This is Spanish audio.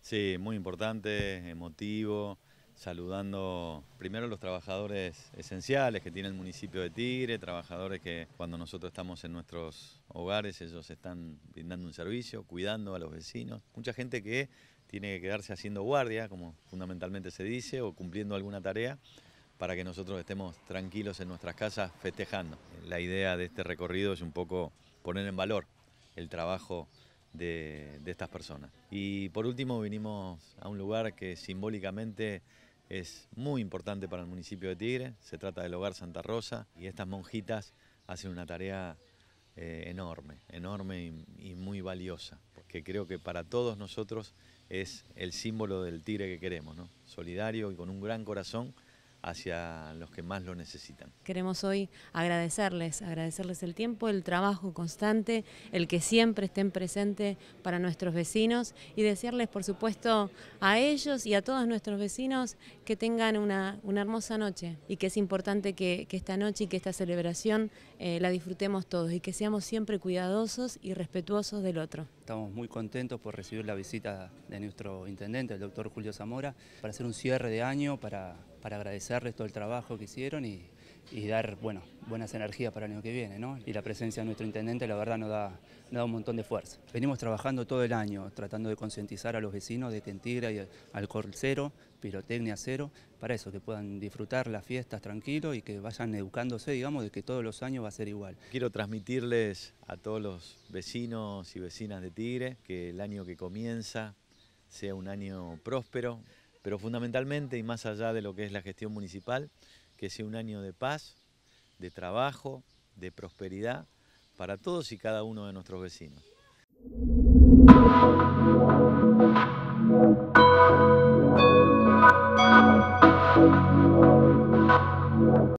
Sí, muy importante, emotivo, saludando primero a los trabajadores esenciales que tiene el municipio de Tigre, trabajadores que cuando nosotros estamos en nuestros hogares ellos están brindando un servicio, cuidando a los vecinos, mucha gente que tiene que quedarse haciendo guardia, como fundamentalmente se dice, o cumpliendo alguna tarea para que nosotros estemos tranquilos en nuestras casas festejando. La idea de este recorrido es un poco poner en valor el trabajo de, estas personas. Y por último vinimos a un lugar que simbólicamente es muy importante para el municipio de Tigre, se trata del hogar Santa Rosa y estas monjitas hacen una tarea eh, enorme, enorme y, y, muy valiosa, porque creo que para todos nosotros es el símbolo del Tigre que queremos, ¿no? solidario y con un gran corazón hacia los que más lo necesitan. Queremos hoy agradecerles, agradecerles el tiempo, el trabajo constante, el que siempre estén presentes para nuestros vecinos y decirles por supuesto, a ellos y a todos nuestros vecinos que tengan una, hermosa noche y que es importante que, esta noche y que esta celebración eh, la disfrutemos todos y que seamos siempre cuidadosos y respetuosos del otro. Estamos muy contentos por recibir la visita de nuestro intendente, el doctor Julio Zamora, para hacer un cierre de año, para para agradecerles todo el trabajo que hicieron y, dar buenas energías para el año que viene. Y la presencia de nuestro intendente, la verdad, nos da, un montón de fuerza. Venimos trabajando todo el año, tratando de concientizar a los vecinos de que en Tigre hay alcohol cero, pirotecnia cero, para eso, que puedan disfrutar las fiestas tranquilos y que vayan educándose, digamos, de que todos los años va a ser igual. Quiero transmitirles a todos los vecinos y vecinas de Tigre que el año que comienza sea un año próspero. Pero fundamentalmente y más allá de lo que es la gestión municipal, que sea un año de paz, de trabajo, de prosperidad para todos y cada uno de nuestros vecinos.